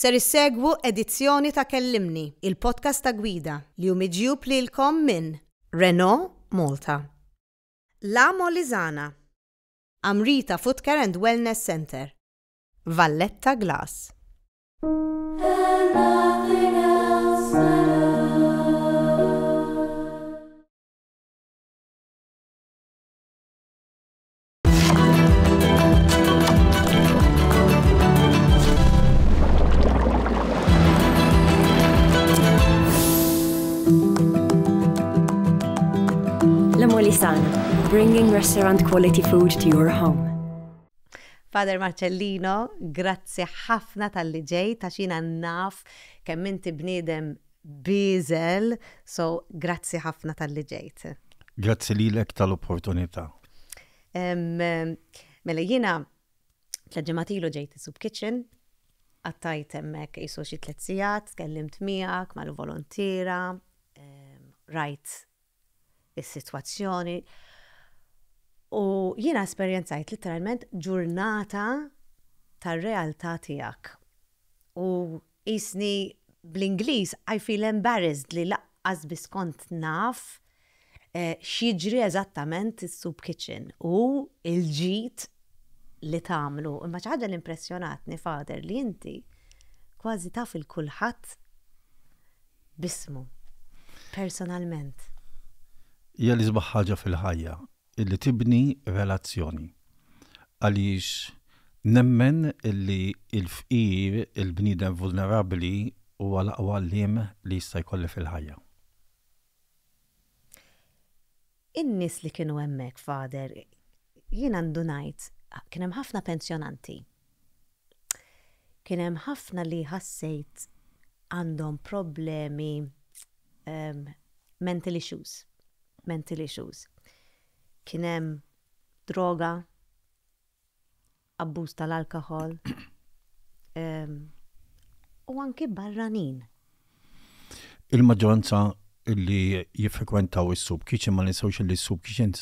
ser issegwu edizzjoni ta' Kellimni, il-podcast ta' gwida li l-kom minn Renault Malta. La Molizana Amrita Foot and Wellness Center Valletta Glass Hello. Lisana, bringing restaurant quality food to your home. Father Marcellino, grazzi ħafna tal-li ġej, ta' xina naf kemm inti bniedem bizel, so grazzi ħafna tal-li ġejt. Grazzi lilek tal-opportunità. Mela jina tlaġematilu ġejti sub kitchen, għattajt emmek jisoċi tletzijat, kellimt miak, tkellimt miegħek mal-volontira, rajt is-sitwazzjoni. U jiena esperjenzajt literalment ġurnata tar-realtà tiegħek. U isni bl-Ingliż I feel embarrassed li laqqas biskont naf eh, eżattament is-soup kitchen u il-ġit li tagħmlu. Imma ċaħġa l-impressjonatni fader li inti kważi taf il-kulħadd bismu personalment hija li ħaġa fil-ħajja illi tibni relazzjoni. Għaliex nemmen illi il-fqir il-bnidem vulnerabli u l-aqwa lim li jista' jkolli fil-ħajja. In-nies li kienu hemmhekk fader, jien għandu ngħid kien hemm ħafna pensjonanti. Kien hemm ħafna li ħassejt għandhom problemi um, mental issues mental issues. Kienem droga, abbuż tal-alkohol, um, u anki barranin. Il-maġġoranza li jiffrekwentaw is-sub kitchen ma ninsawx li s-sub kitchen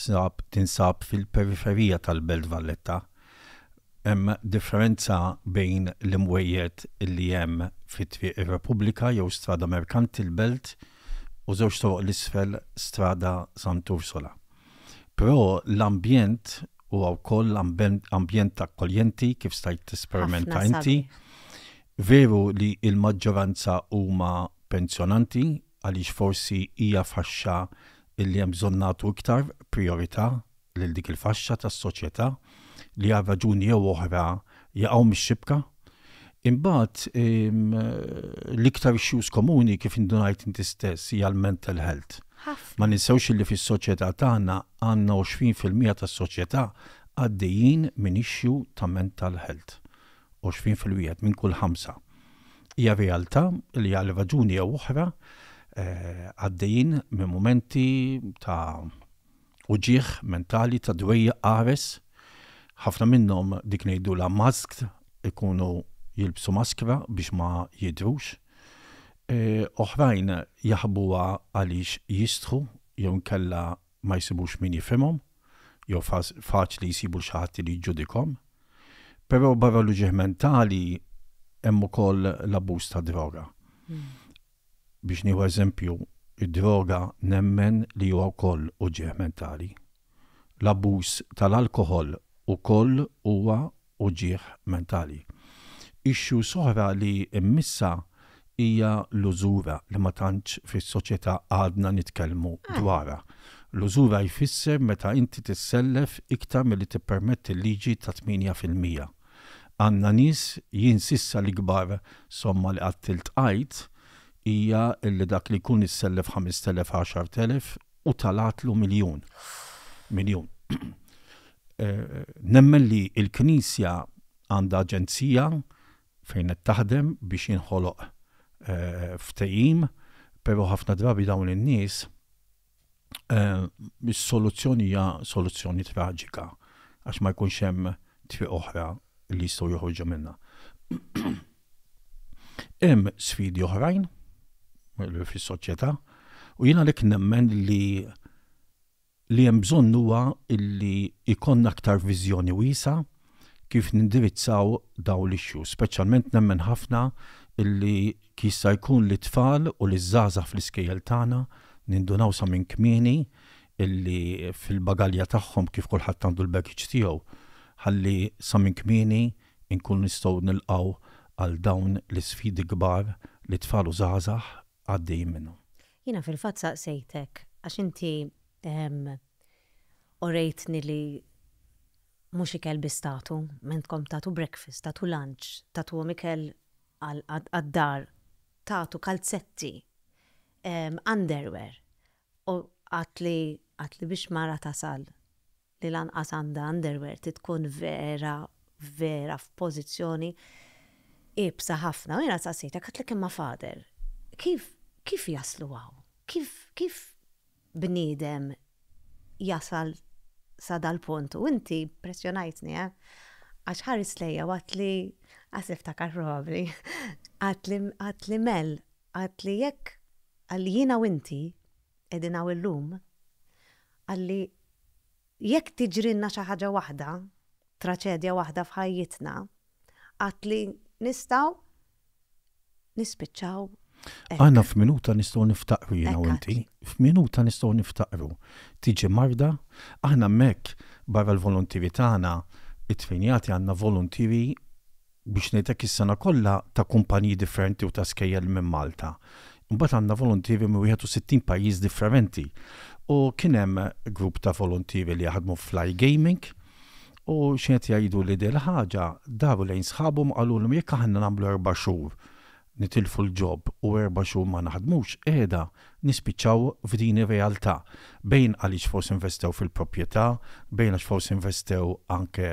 tinsab fil-periferija tal-Belt Valletta. Hemm differenza bejn l-imwejjed li hemm fit-Repubblika jew strada merkanti il belt u żewġ toqgħod l-isfel strada Sant'Ursula. Però l-ambjent u wkoll ambjent kolienti kif stajt t-esperimenta inti. Veru li il-maġġoranza huma pensjonanti għaliex forsi hija faxxa illi hemm bżonnatu iktar priorità lil dik il-faxxa tas-soċjetà li għal raġuni jew oħra jaqgħu mix-xibka Imbagħad eh, l-iktar issues komuni kif indunajt inti stess hija l-mental health. Ma ninsewx li fis-soċjetà tagħna għandna 20% tas-soċjetà għaddejjin minn issue ta' mental health. 20% minn kull ħamsa. Hija realtà li għal raġuni jew oħra eh, għaddejjin minn momenti ta' uġieħ mentali ta' dwejja qares. Ħafna minnhom dik ngħidu la masked ikunu jilbsu maskra biex ma jidrux, e, oħrajn jaħbuha għaliex jistħu jew kalla ma jsibux min jifhimhom, jew faċli jsibu xi ħadd li ġudikom. però barra l mentali hemm ukoll l-abbuż ta' droga. Hmm. Biex niħu eżempju, id-droga nemmen li huwa wkoll uġieħ mentali. L-abbuż tal-alkohol ukoll huwa uġieħ mentali ixxu soħra li immissa hija l-użura li ma tantx fis-soċjetà għadna nitkellmu ah. dwarha. L-użura jfisser meta inti tissellef iktar milli tippermetti l-liġi ta' 8%. Għanna nis jinsissa li gbar somma li għattil għajt: hija illi dak li kun issellef 5,000-10,000 u talatlu miljon. Miljon. Eh, nemmen li il-Knisja għanda aġenzija fejn qed taħdem biex jinħoloq eh, ftehim, però ħafna drabi dawn in-nies eh, is-soluzzjoni hija soluzzjoni traġika għax ma jkunx hemm triq oħra li jistgħu joħorġu minnha. Hemm sfidi oħrajn fis-soċjetà u jiena lek nemmen li li hemm bżonn huwa illi ikonna aktar viżjoni wiesa' kif nindirizzaw daw l-ixxu, speċjalment nemmen ħafna illi kisa jkun li tfal u li żgħażagħ fl-iskejjel tagħna nindunaw sa minn kmieni illi fil-bagalja tagħhom kif kulħadd għandu l-baggage tiegħu ħalli sa minn kmieni inkun nistgħu nilqgħu għal dawn l-isfidi kbar li tfal u żgħażagħ għaddej minnu. Jina fil-fatt saqsejtek għax inti ehm, orejtni li mux ikel bistatu, mentkom tatu breakfast, tatu lunch, tatu ikel għad-dar, tatu kalzetti, um, underwear, u għatli għatli biex mara tasal li lanqas għasanda underwear titkun vera, vera f'pożizzjoni ibsa ħafna. U jena sasita, għatli kemma fader, kif, kif jaslu għaw? Kif, kif bnidem jasal sa dal-punt. U inti pressjonajtni, eh? Għax ħaris lejja għatli, għasif ta' karrobli, għatli mel, għatli jekk għallijina u inti, edina u l-lum, għalli jekk tiġrinna xaħġa wahda, traċedja wahda fħajjitna, għatli nistaw nispiċċaw Għanna f'minuta nistgħu niftaqru jiena u inti, f'minuta nistgħu niftaqru. Tiġi marda, aħna mek barra l-volontiri tagħna it-tfinjati għandna volontiri biex ngħidlek is-sena kollha ta' kumpaniji differenti u ta' skejjel minn Malta. Mbagħad għandna volontiri minn 60 pajjiż differenti. U kien hemm grupp ta' volontiri li jaħdmu fly gaming, u xienet jgħidu li dil ħaġa daru lejn sħabhom għalulhom jekk aħna nagħmlu erba' xhur nitilfu l-ġob u erba' xhur ma naħdmux qiegħda nispiċċaw f'din ir-realtà bejn għaliex forsi investew fil-proprjetà, bejn għax forsi investew anke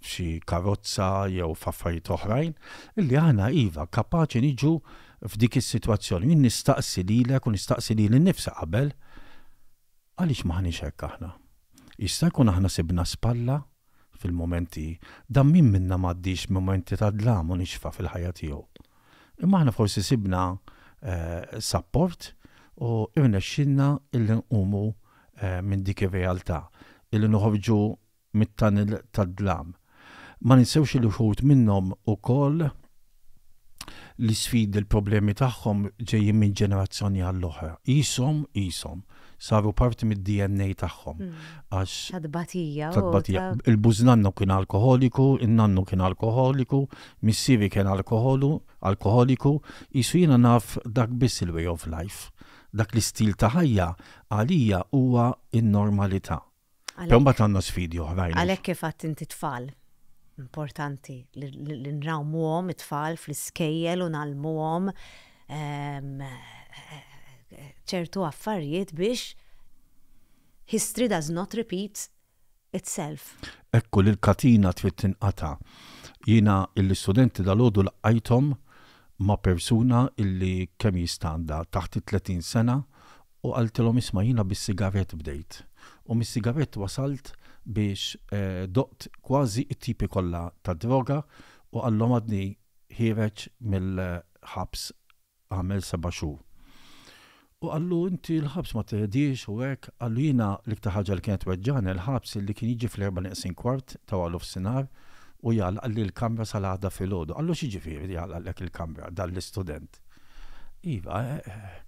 f'xi karozza jew f'affarijiet oħrajn, illi aħna iva kapaċi niġu f'dik is-sitwazzjoni. Jien nistaqsi lilek u nistaqsi li l-nifsa qabel għaliex maħniex hekk aħna. Jista' jkun aħna sibna spalla fil-momenti, dan min minna mgħaddix momenti ta' dlam u nixfa fil-ħajja tiegħu Imma ħna forsi sibna eh, support u xinna illi nqumu eh, minn dik realtà illi noħorġu mit-tanil tad-dlam. Ma ninsewx li minnom minnhom ukoll l-sfid il-problemi tagħhom ġejjin minn ġenerazzjoni għall-oħra. Isom, isom. Sabu parti mid-DNA tagħhom. Hmm. Għax. Tadbatija. il buznannu kien alkoholiku, il nannu kien alkoholiku, missivi kien alkoholu, alkoholiku, jisu jina naf dak biss il-way of life. Dak l-istil ta' ħajja għalija huwa in-normalità. bat għanna sfidi oħrajn. Għalek kif għat inti tfal, importanti, li nrawmu għom it-tfal fl-iskejjel u nalmu għom ehm, ċertu affarijiet biex history does not repeat itself. Ekku li l-katina trid tinqata. Jiena l-istudenti dal l laqajtom ma' persuna illi kemm jistanda taħt 30 sena u għaltilhom isma' jina bis-sigaret bdejt. U mis-sigaret wasalt biex eh, doqt kważi it-tipi kollha ta' droga u għallhom għadni ħireġ mill-ħabs għamel seba' xhur. U għallu inti l-ħabs ma teħdix u għek, għallu jina l-iktar li kienet weġġana l-ħabs li kien jiġi fl-erba kwart ta' għallu f-sinar u jgħal għalli l-kamra sal-għada fil-ħodu. Għallu fi jgħal għallek il-kamra dal-istudent. Iva, eh,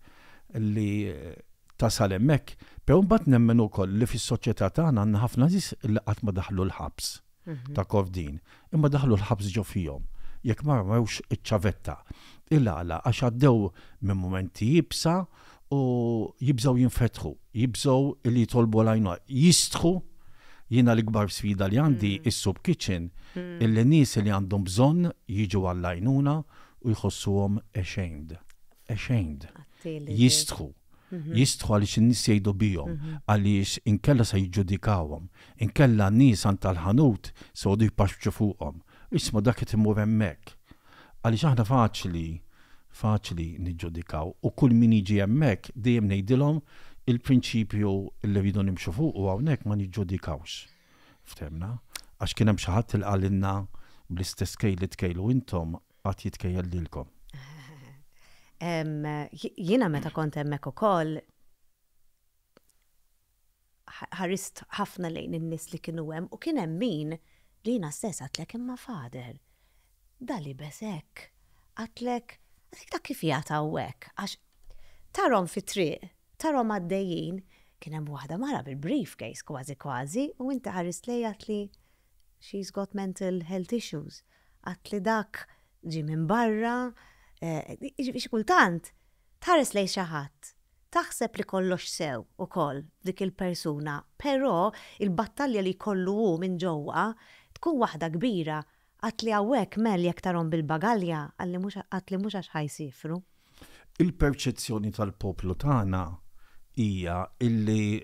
li eh, tasal emmek, pero mbatt nemmen ukoll li fis-soċjetà tagħna għanna ħafna zis li qatt ma daħlu l-ħabs mhm. ta' kordin. imma daħlu l-ħabs ġo fihom jekk ma iċ-ċavetta. Illa għala għax għaddew minn momenti jibsa u jibżaw jinfetħu, jibżaw li jitolbu lajna, jistħu jina l-gbar sfida li għandi mm. is-sub kitchen mm. illi nis li għandhom bżonn jiġu għallajnuna u jħossuhom ashamed. Ashamed. Jistħu. Mhm. Jistħu għaliex n-nis jajdu bijom, għalix mhm. għaliex inkella se jġudikawom, inkella n-nis għan tal-ħanut sa għodu jpaxċu fuqhom. Isma dak qed imur hemmhekk. Għaliex aħna faċli faċli niġġudikaw u kull min jiġi hemmhekk dejjem ngħidilhom il-prinċipju li vidon nimxu fuq u hawnhekk ma niġġudikawx. Ftemna? Għax kien hemm xi ħadd ilqalilna bl-istess li tkejlu intom qatt jitkejjel lilkom. Jiena meta kont hemmhekk ukoll ħarist ħafna lejn in-nies li kienu hemm u kien hemm min li jiena stess għatlek imma fader. Dali besek, għatlek dak kif jata għek, għax tarom fi tri, tarom għaddejjien, kien hemm waħda mara bil-briefcase kważi kważi u inti ħares lej għatli, she's got mental health issues. għatli dak ġi minn barra, xi eh, kultant tħares lej xi ħadd. Taħseb li kollox sew u koll dik il-persuna, però il-battalja li kollu minn ġewwa tkun waħda kbira għatli għawek mel jek tarom bil-bagalja, għatli mux għax ħajsifru. Il-perċezzjoni tal-poplu tagħna hija illi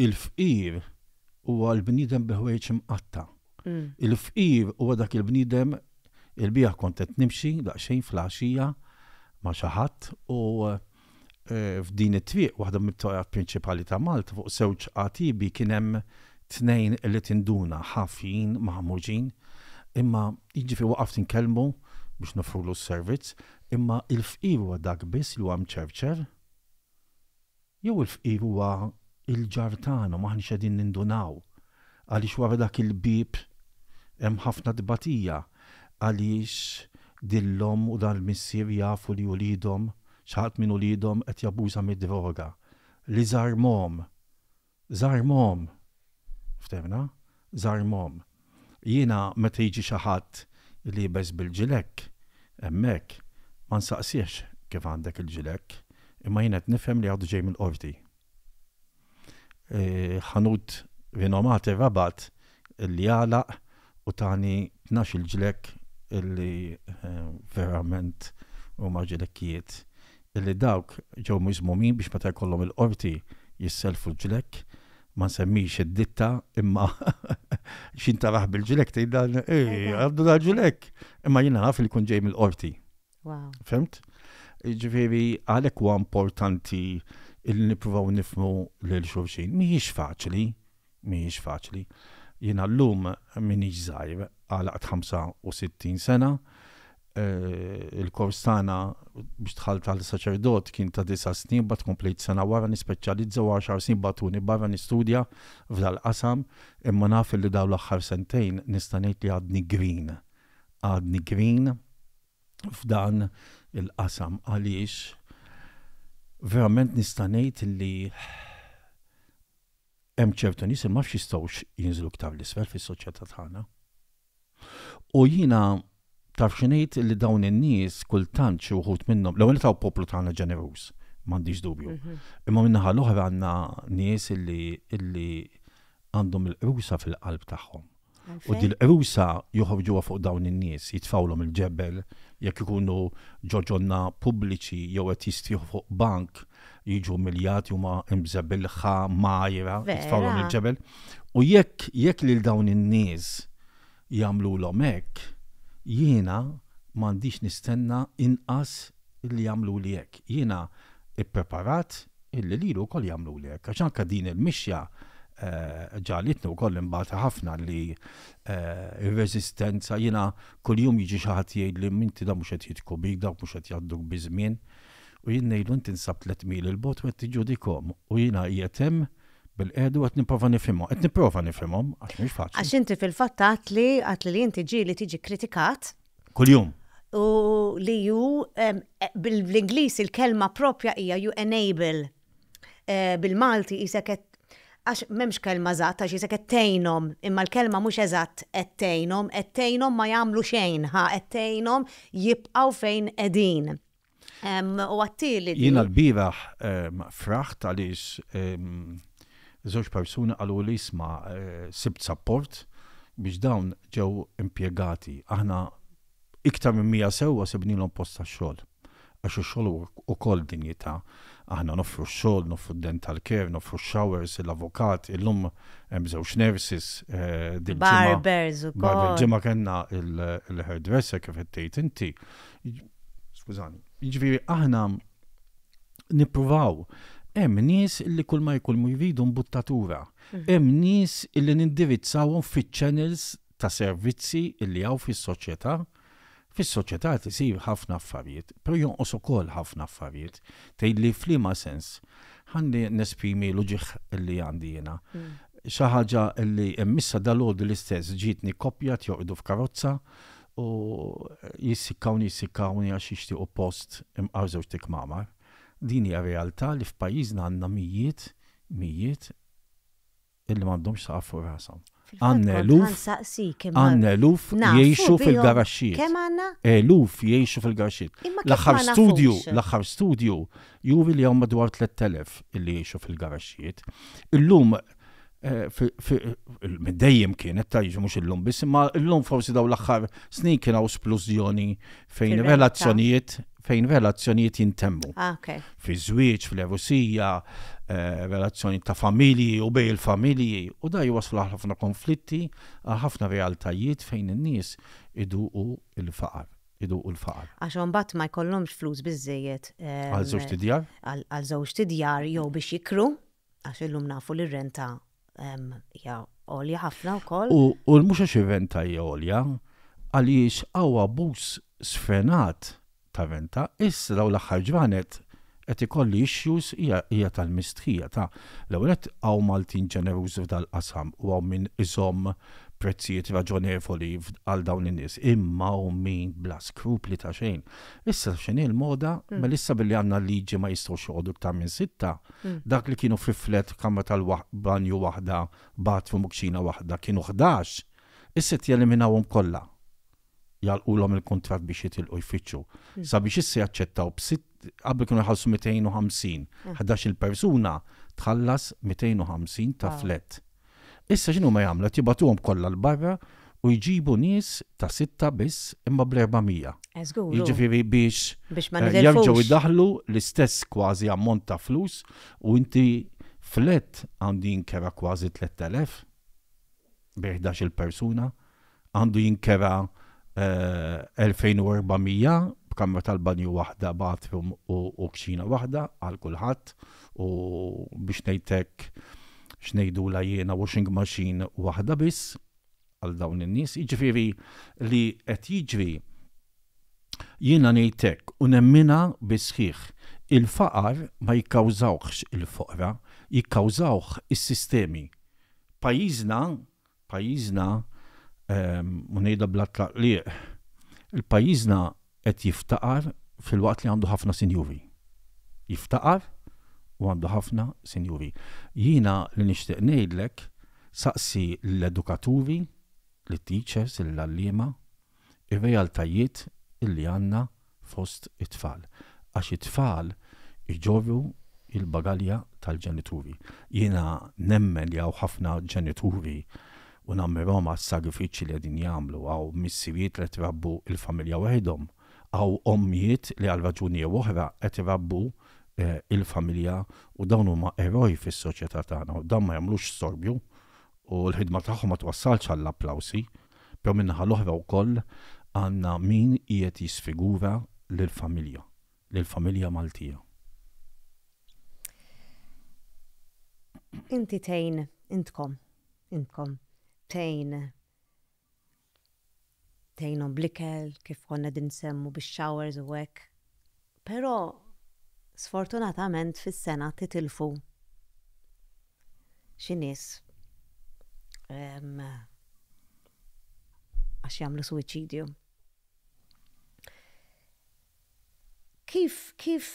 il-fqir huwa l-bnidem biħwejġ imqatta. Mm. Il-fqir huwa dak il-bnidem il-bija kontet nimxi daqsxejn flaxija ma' xi ħadd u eh, f'din it-twieq waħda mit-toqgħat prinċipali ta' Malta fuq sewġ qatibi kien hemm tnejn li tinduna ħafin maħmuġin imma fi jiġifieri waqaf tinkellmu biex nofru l servizz imma il-fqir huwa dak biss li għam ċerċer, jew il-fqir huwa il-ġartana maħni xedin nindunaw, għaliex wara dak il-bib hemm ħafna dbatija, għaliex dillom u dan l jafu li ulidhom xaħat minn ulidhom qed jabuża mid-droga. Li zarmom, zarmom, ftemna, zarmom. Jiena meta jiġi xi ħadd li jbeż bil-ġilek, hemmhekk ma nsaqsiex kif għandek il-ġilek, imma jina qed nifhem li għadu ġej mill-qorti. E, ħanut rinomati rabat li għala u tani tnax il-ġilek illi e, verament u maġilekijiet illi dawk ġew mużmumin biex meta jkollhom il-qorti jisselfu l-ġilek ma semmix id-ditta imma xin taraħ bil-ġilek tejda eh, għaddu da ġilek imma jina għaf li kun ġej mill-qorti. Femt? Ġifiri għalek u importanti il-nipruvaw nifmu l-xurxin. Miħiex faċli, miħiex faċli. Jina l-lum minni ġzajr għalaqt 65 sena, Eh, il-kors tagħna biex tħal tal-saċerdot kien ta' disa snin bat komplejt sena wara nispeċjalizza u 10 snin batuni barra nistudja f'dal-qasam imma naf li daw l-aħħar sentejn nista' ngħid li għadni green. Għadni green f'dan il-qasam għaliex verament nista' ngħid li hemm ċertu nies ma fx jistgħux jinżlu ktar l-isfel fis-soċjetà tagħna. U jina taf xinejt li dawn in-nies kultant xi wħud minnhom l-ewwel taw poplu tagħna ġeneruż m'għandix dubju. Mhm. Imma minna l-oħra għandna nies illi għandhom il-qrusa fil-qalb tagħhom. U di l-qrusa joħorġuha fuq dawn in-nies, jitfawlhom il-ġebel, jekk ikunu ġoġonna pubbliċi jew qed fuq bank jiġu miljati huma imżabilħa majra, jitfawlhom il-ġebel. U jekk jekk lil dawn in-nies jagħmlu l-omek, jiena m'għandix nistenna inqas li jagħmlu li hekk. Jiena ippreparat illi lu wkoll jagħmlu li hekk. Għax anke din il-mixja eh, ġalitnu wkoll imbata ħafna li eh, il reżistenza jiena kuljum jiġi xi ħadd jgħid li minti da mhux qed jitkubik, da mhux qed jgħadduk biżmien u jien ngħidu tinsab 3000 il-bot u qed u jiena qiegħed hemm bil-edu għat niprofa nifimom, Għat niprofa nifimom, għax miex faċ. Għax inti fil-fatt li għat li inti ġi li tiġi kritikat. Kuljum. U li ju e, bil-Inglis il-kelma propja hija ju enable. E, Bil-Malti jisek għax memx kelma zaħt, għax jisek ettejnom, imma l-kelma mux eżatt ettejnom, ettejnom ma jamlu xejn, ha, ettejnom jibqaw fejn edin. U għattili. Jina l-biraħ fraħt għalix żewġ persuni għallu li jisma eh, sibt support biex dawn ġew impiegati. Aħna iktar minn mija sewa sibnilhom post tax-xogħol. Għax ix u ukoll dinjità. Aħna nofru xogħol nofru dental care, nofru showers, l avokat illum hemm żewġ nurses eh, Barbers ukoll. Ġimgħa kellna il-hairdresser kif qed inti. Skużani. Jiġifieri aħna nippruvaw hemm nies illi kull ma jkun mu jridu mbuttatura. Mhm. Hemm nies illi nindirizzawhom fiċ-channels ta' servizzi illi għaw fis-soċjetà. Fis-soċjetà tisir ħafna affarijiet, però jonqos ukoll ħafna affarijiet. Tgħid li flima sens ħandi nesprimi l-uġiħ illi għandi jiena. Mm. Xi ħaġa li emmissa dal-għodu l-istess ġietni koppja joqdu f'karozza u jissikkawni jissikkawni għax jixtiequ post imqarżew tik mamar din hija realtà li f'pajjiżna għandna mijiet, mijiet illi m'għandhomx saqaf fuq rashom. Għanna eluf, għanna eluf jiexu fil-garaxxiet. Kemm għanna? Eluf jiexu fil-garaxxiet. L-axar studju, l-axar studju, juri li għom madwar 3000 illi jiexu fil-garaxxiet. Illum Middejjem eh, kien kienet ta' jiġu mux illum biss, imma il-lum forsi daw l-axħar snin kien għaw splużjoni fejn relazzjonijiet fejn relazzjonijiet jintemmu. Ah, fi żwieġ, fil-erusija, eh, relazzjoni ta' familji u bej il-familji u da jwaslu ħafna konflitti, ħafna realtajiet fejn in-nies idu u il-faqar idu u l-faqar. Għaxon bat ma jkollomx flus bizzejiet. Eh, Għal-żewġ tidjar? Għal-żewġ tidjar jew biex jikru, għax illum nafu l renta ja olja ħafna koll. U l-mhux għax iventa hija għalix għaliex bus sfenat ta' venta, issa daw l-aħħar ġranet qed ikolli issues hija tal-mistħija ta' l-ewwel għaw Maltin ġeneruż f'dal-qasam u hawn minn iżomm prezzijiet raġonevoli għal dawn in-nies, imma u min bla skrupli ta' xejn. Issa xejn il-moda, ma mm. mela issa billi għandna liġi ma jistgħu xoqogħdu ktar minn sitta, mm. dak li kienu fiflet kamra tal-banju waħda, batru mukxina waħda, kienu 11, issa jeliminawhom kollha jalqulhom il-kontrat biex jitilqu jfittxu. Mm. Sabiex issa jaċċettaw b'sitt qabel kienu jħallsu 250, 11 il-persuna tħallas 250 ta' flet. Issa ġinu ma jagħmlu jibatuhom kollha l-barra u jġibu nies ta' sitta biss imma bl-400. Eh, jiġifieri biex eh, jerġgħu jdaħlu l-istess kważi ammont ta' flus u inti flet għandu jinkera kważi 3000 bieħdax il persuna għandu jinkera 2400 eh, b'kamra tal-banju waħda bathroom u kxina waħda għal kulħadd u biex ngħidlek xnejdu la jiena washing machine waħda biss għal dawn in-nies, jiġifieri li qed jiġri jiena ngħidlek u nemmina bisħiħ il-faqar ma jikkawżawx il-foqra, jikkawżawh is-sistemi. Pajjiżna, pajjiżna ehm, u ngħidha bla tlaqliq, il-pajjiżna qed jiftaqar fil-waqt li għandu ħafna sinjuri. Jiftaqar u għandu ħafna sinjuri. Jina li nixtieq ngħidlek saqsi l-edukaturi, l-teachers, l-allima, ir-realtajiet illi għanna fost it-tfal. Għax it-tfal iġorru il-bagalja tal-ġenituri. Jina nemmen li għaw ħafna ġenituri u nammirom għas sagrifiċi li għedin jamlu għaw missiriet li trabbu il-familja waħedhom għaw ommijiet li għal raġuni oħra qed irabbu Eh, il-familja u dawn huma eroj fis-soċjetà tagħna u dan ma jagħmlux sorbju u l-ħidma tagħhom ma twassalx għall-applawsi, però minnaħa l-oħra wkoll għandna min qiegħed jisfigura lill-familja, lill-familja Maltija. Inti tejn, intkom, intkom, tejn tejnom blikel, kif konna din semmu bix showers u għek. Pero sfortunatament fis-sena titilfu. Xinis għax jagħmlu suwiċidju. Kif kif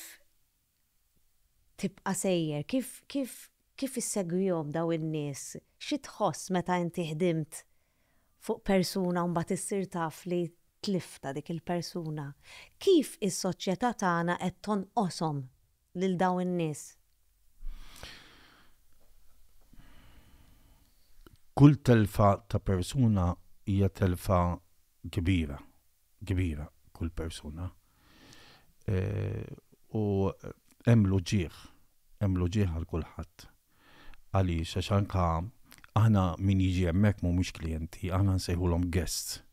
tibqa' sejjer, kif kif kif issegwihom daw in-nies, xi tħoss meta inti ħdimt fuq persuna mbagħad issir taf li Tlif ta' dik il-persuna. Kif is-soċjetà tagħna qed tonqosom lil dawn in-nies? Kull telfa ta' persuna hija telfa kbira, kbira kull persuna. E, u hemm loġieħ, hemm loġieħ għal kulħadd. Għaliex għax anka aħna min jiġi hemmhekk mhumiex klijenti, aħna nsejħulhom guests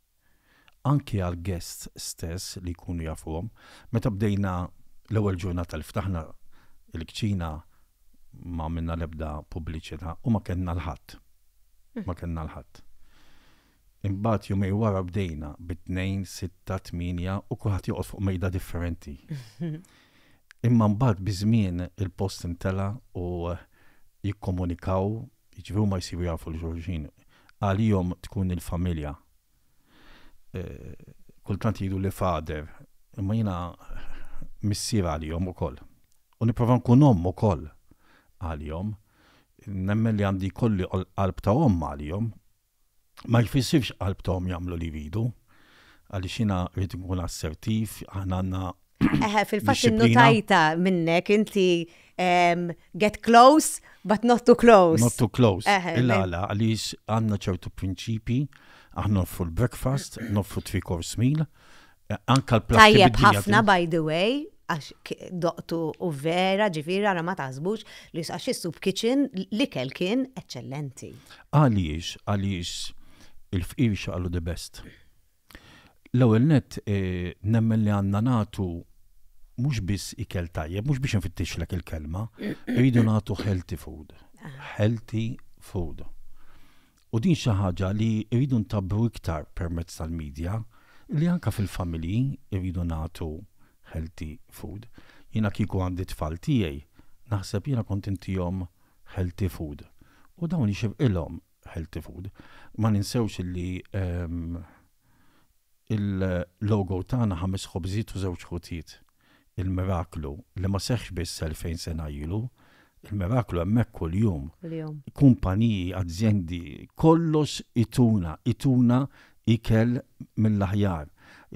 anki għal guests stess li kunu jafuhom. Meta bdejna l-ewwel ġurnata li ftaħna il-kċina ma minna lebda pubbliċità u ma kellna l-ħadd. Mm. Ma kellna l-ħadd. Imbagħad jumej wara bdejna bit-tnejn, sitta, tminja u kulħadd joqgħod fuq mejda differenti. Imma mbagħad biżmien il-post intela u jikkomunikaw, jiġifieri ma jsiru jafu l ġurġin Għalihom tkun il-familja kultant jidu li fader, imma jina missir għal-jom u koll. U niprofa nkun om u koll għal-jom, nemmen li għandi kolli għalb ta' om għal-jom, ma jfissirx għalb ta' om jamlu li vidu, għalli xina rrit nkun assertiv, għananna, Eħe, fil-fat notajta minnek, inti get close, but not too close. Not too close. Illa għala, għalix għanna ċertu principi aħna nofu l-breakfast, nofu tri course meal, eh, anka l plastik Tajjeb ħafna, by the way, għax doqtu u vera ġivira għara ma tazbux li għax is kitchen li kelkin kien eccellenti. Għaliex, għaliex il-fqir xaqlu the best. L-ewwel net eh, nemmen li għandna natu mhux biss ikel tajjeb, mhux biex nfittixlek il-kelma, rridu nagħtu healthy food. Ah. Healthy food. U din xi ħaġa li rridu ntabru iktar permezz tal-medja li anka fil-familji rridu nagħtu healthy food. Jiena kieku għandi tfal tiegħi naħseb jiena kontintihom healthy food. U dawn ilhom healthy food. Ma ninsewx li um, ehm, il-logo tagħna ħames ħobżiet u żewġ ħutiet il-miraklu li ma seħħx biss 2000 sena ilu il-miraklu hemmhekk kuljum. Kumpaniji, aziendi kollox ituna, ituna ikel mill-aħjar.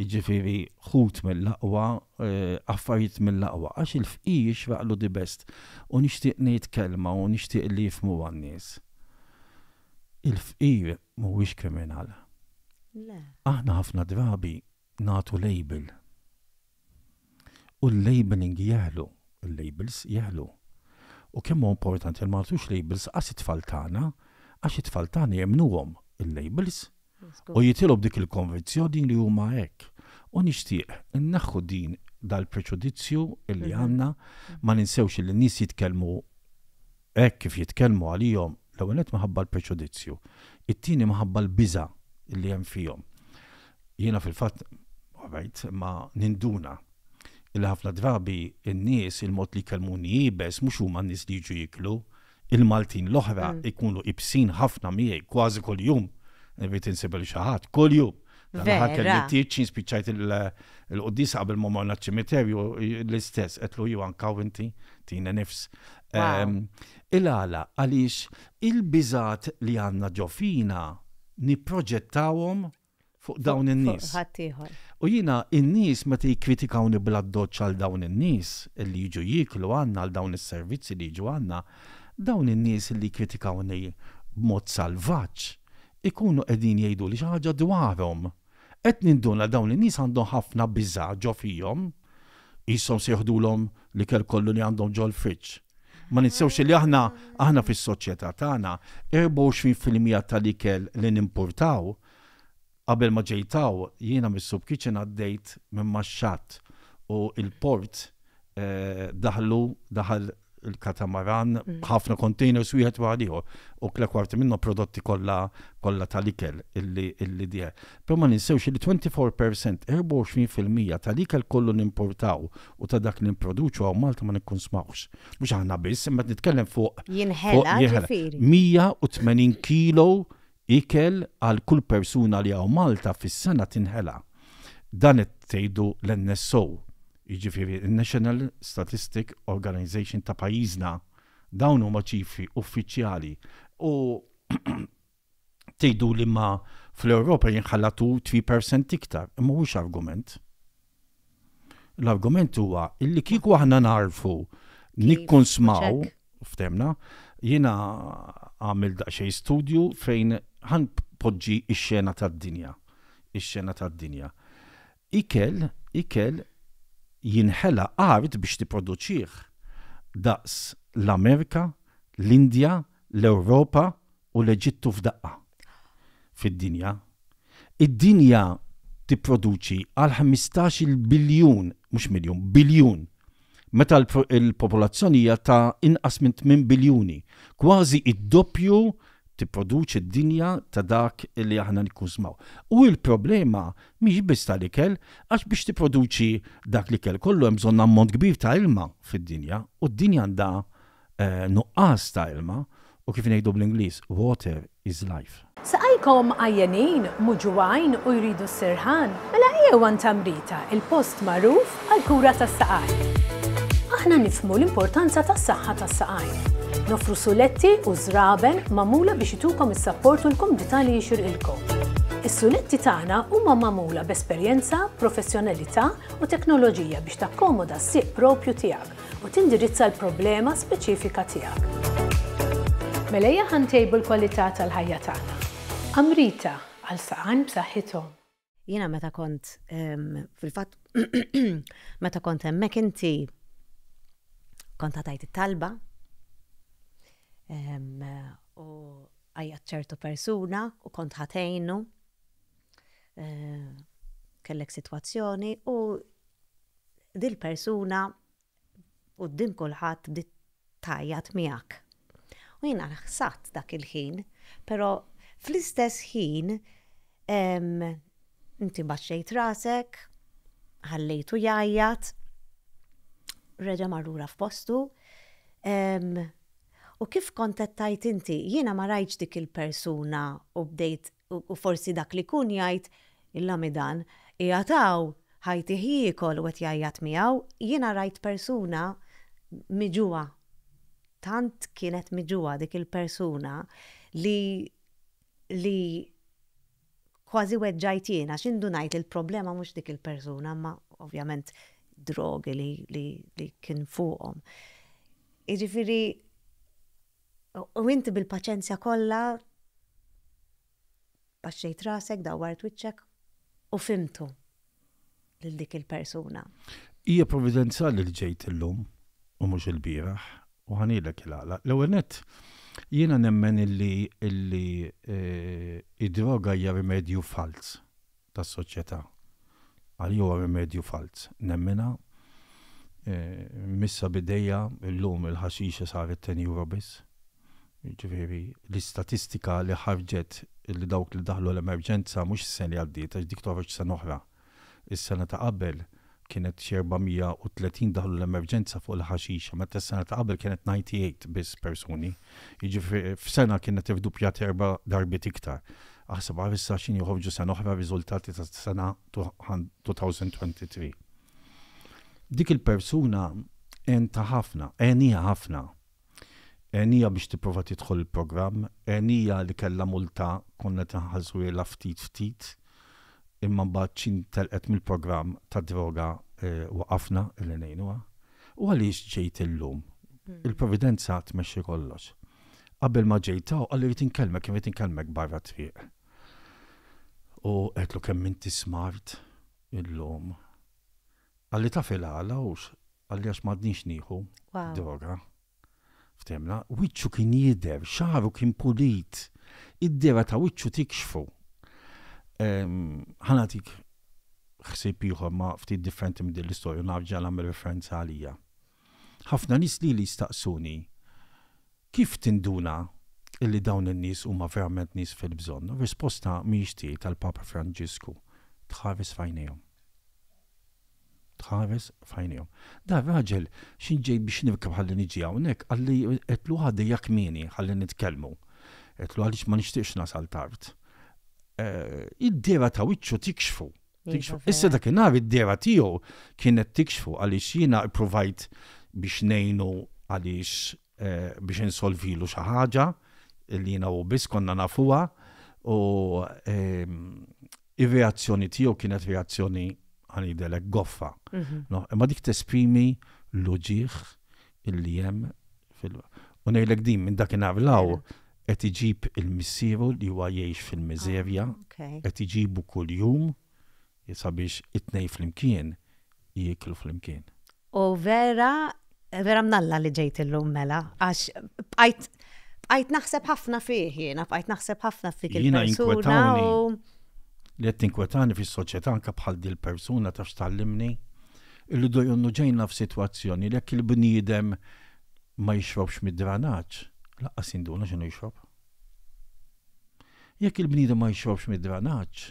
Iġifiri, xut mill-laqwa, eh, affarit mill-laqwa, għax il-fqij waqlu di best. U nixtieq ngħid kelma u nixtieq li jifmu għannis. nies Il-fqir mhuwiex kriminal. Aħna ħafna drabi natu label. U l-labeling jahlu, il-labels jahlu u kemm importanti l martux labels għas it-tfal tagħna għax it-tfal tagħna jemnuhom il-labels u jitilob dik il-konvenzjoni li huma hekk. U nixtieq naħħu din dal preċudizzju illi mhm. għandna mhm. ma ninsewx li n-nies jitkellmu hekk kif jitkellmu għalihom l-ewwel maħabba l-preġudizzju, it-tieni maħabba l-biża li hemm fihom. Jiena fil-fatt ma ninduna il-ħafna drabi n-nies il-mod li kelmuni jibes mux huma n-nies li jiġu jiklu, il-Maltin l-oħra mm. ikunu ibsin ħafna miegħi kważi kol-jum, nirrit insibel xaħat, kol-jum. Vera. Kelli tiċin spiċajt il-qoddis qabel ma morna ċimiterju l-istess, etlu ju għankaw inti, tina nifs. Il-għala, għalix il-bizat li għanna ġofina niproġettawom fuq dawn in-nies. U jina in-nies meta jikkritikawni bla doċċ għal dawn in-nies li jiġu jiklu għandna għal dawn is-servizzi li jiġu għandna, dawn in-nies li jikkritikawni b'mod salvaġġ ikunu qegħdin jgħidu li xi ħaġa dwarhom. Qed ninduna dawn in-nies għandhom ħafna biża ġofijom, fihom, jisom seħdulhom li kell kollu li għandhom ġol friċ ma nitsewx li aħna aħna fis-soċjetà tagħna 24% tal-ikel li nimpurtaw Qabel ma ġejtaw, jiena mis-sub kitchen għaddejt minn maxxat u il-port eh, daħlu daħal il-katamaran mm. ħafna containers u jħet għadiħu u kwarti minnhom prodotti kolla kolla tal-ikel illi dieħ. Pero ma ninsewx li 24% 24% tal-ikel kollu nimportaw u ta' dak nimproduċu għaw Malta ma nikkonsmawx. Mux ħanna biss, imma nitkellem fuq. Jinħela, 180 kilo ikel għal kull persuna li għaw Malta fis-sena tinħela. Dan qed tgħidu l-NSO, jiġifieri National Statistic Organization ta' pajjiżna. Dawn huma ċifri uffiċjali u tgħidu li ma fl-Ewropa jinħallatu 3% iktar, imma mhux argument. L-argument huwa illi kieku aħna narfu nikkun smaw, ftemna, jina għamil daqxej studju fejn ħan poġġi ix-xena tad-dinja. Ix-xena tad-dinja. Ikel, ikel jinħela art biex tipproduċih daqs l-Amerika, l-Indja, l-Ewropa u l-Eġittu f'daqqa fid-dinja. Id-dinja tipproduċi għal 15 biljun, mhux miljun, biljun meta l-popolazzjoni hija ta' inqas minn 8 biljuni, kważi id-doppju tipproduċi d-dinja ta' dak li aħna nikkużmaw. U il-problema mhix biss tal-ikel għax biex tipproduċi dak l-ikel kollu hemm bżonn ammont kbir ta' ilma fid-dinja u d-dinja għandha eh, nuqqas ta' ilma u kif ngħidu bl-Ingliż water is life. Saqajkom għajjenin, muġuwajn u jridu sirħan, mela jew tamrita il-post maruf għal kura tas saqajk aħna nifmu l-importanza tas-saħħa s saqajn Nofru suletti u żraben mamula biex itukom is l-kom l jixir il-kom. Is-suletti tagħna huma mamula b'esperjenza, professjonalità u teknoloġija biex takkomoda s-sieq propju tiegħek u tindirizza l-problema speċifika tiegħek. Meleja hija ħantejbu l-kwalità tal-ħajja tagħna. Amrita għal saqan b'saħħithom. Jiena meta kont fil-fatt meta kont hemmhekk inti kont ħatajt it-talba u għajat ċertu persuna u kont ħatejnu kellek situazzjoni u dil persuna u din kulħadd di tajjat miegħek. U jiena ħsat dak il-ħin, però fl-istess ħin inti baxxejt rasek, ħallejtu jajjat, reġa marrura f'postu. U kif kontettajt inti, jiena ma rajtx dik il-persuna u bdejt u forsi dak li kun jgħid il-lamidan, jgħataw ħajti ħikol u għetjajat miegħu, jiena rajt persuna miġuwa. Tant kienet miġuwa dik il-persuna li li kważi weġġajt jiena x'indu ngħid il-problema mhux dik il-persuna, ma ovvjament drogi li, li, li kien fuqhom. Iġifiri, u inti bil-paċenzja kollha paċċejt rasek, dawart witċek, u fimtu lil dik il-persuna. Ija provvidenzjali li ġejt illum u mhux il-bieraħ u ħanilek il-għala. L-ewwel jiena nemmen illi eh, id-droga hija rimedju fals tas-soċjetà għal jowa rimedju falz. nemmina, eh, missa bidejja l-lum il-ħaxixa saret ten euro biss. Ġifieri l-istatistika li ħarġet li dawk li daħlu l-emerġenza mhux s sen li taġ għax dik toħroġ oħra. Is-sena ta' qabel kienet xi 430 daħlu l-emerġenza fuq il-ħaxixa, meta s-sena ta' qabel kienet 98 biss persuni. Jiġifieri f'sena kienet irdupjat erba' darbiet iktar. Aħseb għavis saċin juħobġu sa' rizultati riżultati ta' sena 2023. Dik il-persuna enta ħafna, enija ħafna. Enija biex tipprova tidħol il-programm, enija li kella multa konna tinħalsu la ftit ftit, imma mbagħad xintelqet mill-programm ta' droga e, waqafna il-nejnuha. U għaliex ġejt illum? Mm. Il-providenza tmexxi kollox qabel ma ġejtaw għalli kelmek, inkelmek, rrit kelmek barra triq. U għetlu kem minti smart illum. Għalli ta' fil-għala ux, għalli għax madnix nieħu. Dora. Ftemna, wicċu kien jider, xaru kien pulit. Id-dera ta' wiċċu tikxfu. Ħanatik xsib jħor ma' ftit differenti mid l-istoria, nafġa l-għamil referenza għalija. ħafna nis li li staqsuni kif tinduna illi dawn in-nies huma verament nies fil-bżonn? Risposta mhijiex tiegħi tal-Papa Franġisku tħares fajnejhom. Tħares fajnejhom. Da raġel xinġej biex nibka ħalli niġi hawnhekk għalli qed jekk mini ħalli nitkellmu. Qed għaliex ma nixtieqx nasal tard. Eh, id-dera ta' wiċċu tikxfu. Iva, Issa dakinhar id-dera tiegħu kienet tikxfu għaliex jiena provajt biex nejnu għaliex Eh, biex insolvilu xi ħaġa li jiena u biss konna nafuha u ehm, ir-reazzjoni tiegħu kienet reazzjoni għanidelek goffa. Mhm. Imma dik tesprimi l uġieħ illi hemm fil- U ngħidlek din minn dakin għavlaw, mela. qed iġib il-missieru li huwa jgħix fil-miżerja, ah, qed iġibu kuljum sabiex it-tnej flimkien jieklu flimkien. U vera vera mnalla li ġejt illum mela, għax bqajt naħseb ħafna fih jiena, bqajt naħseb ħafna fik il-persuna. Li qed tinkwetani fis-soċjetà anke bħal dil persuna taf x'tallimni illi dojonnu ġejna f'sitwazzjoni li jekk il-bniedem ma jixrobx mid-dranaġġ, laqqas induna x'inhu jixrob. Jekk il-bniedem ma jixrobx mid-dranaġġ,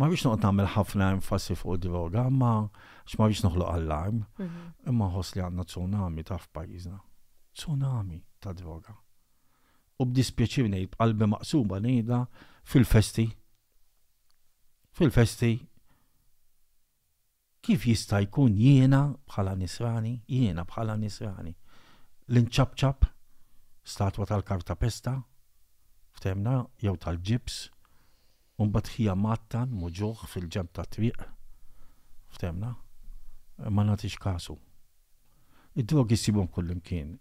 ma biex noqgħod nagħmel ħafna enfasi fuq droga, ma' x'ma biex noħloq allarm, mhm. imma ħoss li għandna tsunami ta' f'pajizna. Tsunami ta' droga. U b'dispieċir ngħid qalbi maqsuba nejda fil-festi. Fil-festi kif jista' jkun jiena bħala nisrani, jiena bħala nisrani. L-inċabċab, statwa tal-karta pesta, ftemna jew tal-ġibs, un batħija mattan muġuħ fil-ġeb ta' triq, ftemna ma nagħtix kasu. Id-drogi sibhom kullimkien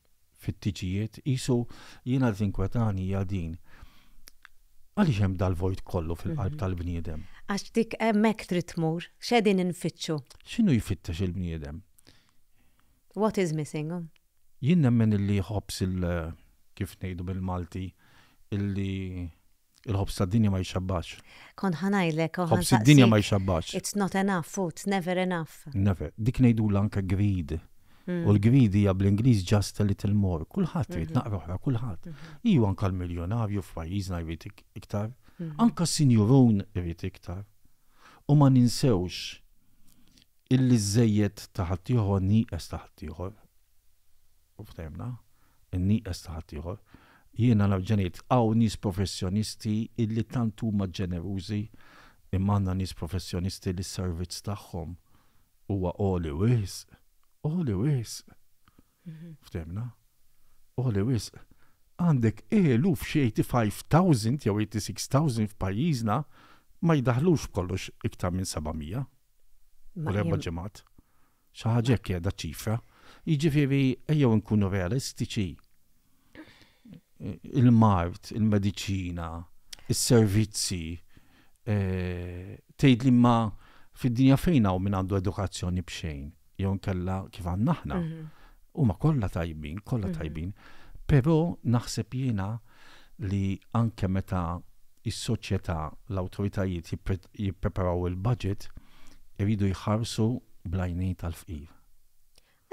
fit-tiġijiet jisu jina l hija din. Għaliex hemm dal-vojt kollu fil-qalb mhm. tal-bniedem? Għax dik hemmhekk trid tmur, x'edin infittxu? X'inhu jfittex il-bniedem? What is missing? Jien nemmen illi ħobs il- kif ngħidu bil-Malti illi il-ħobs ta' dinja ma jxabbax. Kon ħanajlek, u ħobs ta' dinja ma jxabbax. It's not enough, food, never enough. Never. Dik nejdu l-anka grid. U hmm. l grid hija bl-Ingliż just a little more. Kulħadd trid mhm. naqra oħra, kulħadd. Mhm. Iju anka l-miljonarju f'pajjiżna jrid iktar, hmm. anka sinjurun jrid iktar. U ma ninsewx illi żejjed ta' ħaddieħor nieqes ta' ħaddieħor. U f'temna, in-nieqes ta' ħaddieħor jiena naġġaniet għaw nis professjonisti illi tant huma ġenerużi imma nis professjonisti li s-servizz tagħhom huwa all wisq. All wisq. Mhm. Ftemna? All wis, Għandek eluf xi 85,000 jew 86,000 f'pajjiżna ma jidaħlux kollox iktar minn 700. U rebba ġemat. Xaħġek qiegħda ċifra. Jiġifieri ejjew nkunu realistiċi il-mart, il-medicina, il-servizzi, eh, tejt li ma fid-dinja fejna u minn għandu edukazzjoni bxejn, jon kella kif għandna U mhm. Huma kollha tajbin, kollha mhm. tajbin, però naħseb jiena li anke meta is-soċjetà l-awtoritajiet jippreparaw il-budget iridu jħarsu blajnej tal-fqir.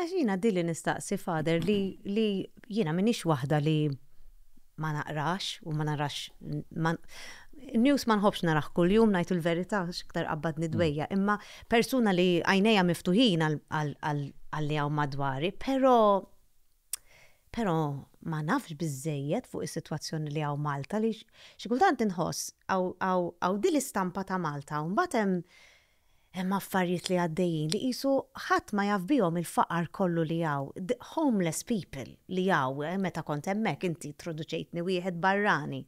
Għax jina dilli nistaqsi fader li jina minix wahda li ma naqrax u ma narax. News ma nħobx naraħ kull-jum najtu l-verita xiktar qabbad mm. nidwejja, imma persuna li għajneja miftuħin għalli għaw madwari, pero pero ma nafx bizzejiet fuq is-sitwazzjoni li għaw Malta li xikultant inħoss għaw dil-istampa ta' Malta, un batem. Um, hemm affarijiet li għaddejjin li qisu ħadd ma jaf il-faqar kollu li jaw, homeless people li jaw, eh, meta kont hemmhekk inti introduċejtni wieħed barrani.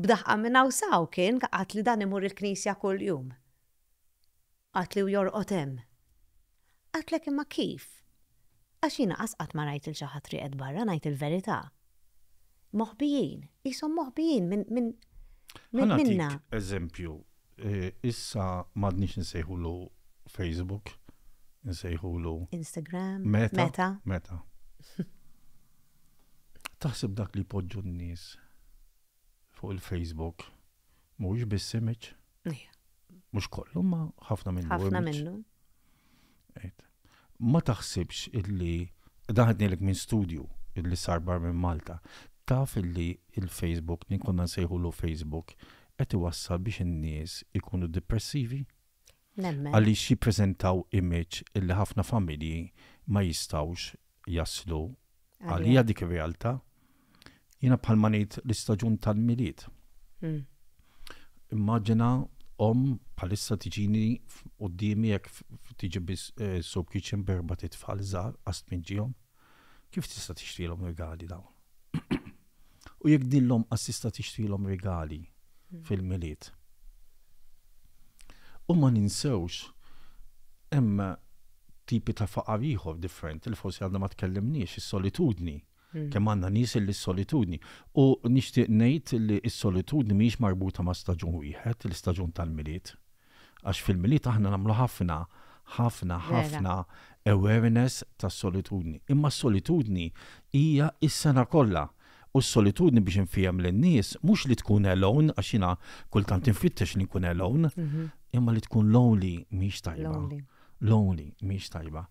Bdaħqa minn hawn saw kien qatt li dan imur il-knisja kull jum. Qatt li jorqod hemm. Qatlek imma kif? Għax jiena qatt ma rajt il-xi ħadd triqed barra ngħid il-verità. Moħbijin, jisom moħbijin minn minna. Eżempju, Eh, issa madnix nsejħulu Facebook, nsejħulu Instagram, Meta. Meta. meta. Taħseb dak li podġu n-nis fuq il-Facebook, mux bissimiċ? Mux kollu ma ħafna minnu. ħafna minnu. Ma taħsibx illi, daħadni l minn studio illi Sarbar minn Malta, taf illi il-Facebook, ninkonna nsejħulu Facebook, għet iwassal biex in-nies ikunu depressivi? Għaliex jippreżentaw image illi ħafna familji ma jistawx jaslu għalli dik ir-realtà. Jiena bħal ngħid l-istaġun tal-miliet. Hmm. Immaġina om bħalissa tiġini dimi jekk tiġi biss eh, sub kitchen berba titfal żgħar għast tminġihom. Kif tista' tixtrilhom regali dawn? U jekk dillom għast tista' tixtrilhom regali, Mm. fil-miliet. U ma ninsewx emma tipi ta' faqariħor differenti li forsi għadna ma tkellimniex, is-solitudni. Mm. Kemm għandna nies li solitudni U nixtieq ngħid li s-solitudni mhix marbuta ma' staġun wieħed, l-istaġun tal-miliet. Għax fil-miliet aħna nagħmlu ħafna, ħafna, ħafna awareness tas solitudni. Imma s-solitudni hija is-sena kollha U s-solitudni biex nfijam l-nies, mux li tkun alone, għaxina kultant nfittex li nkun alone, mhm. imma li tkun lonely miex tajba. Lonely miex tajba.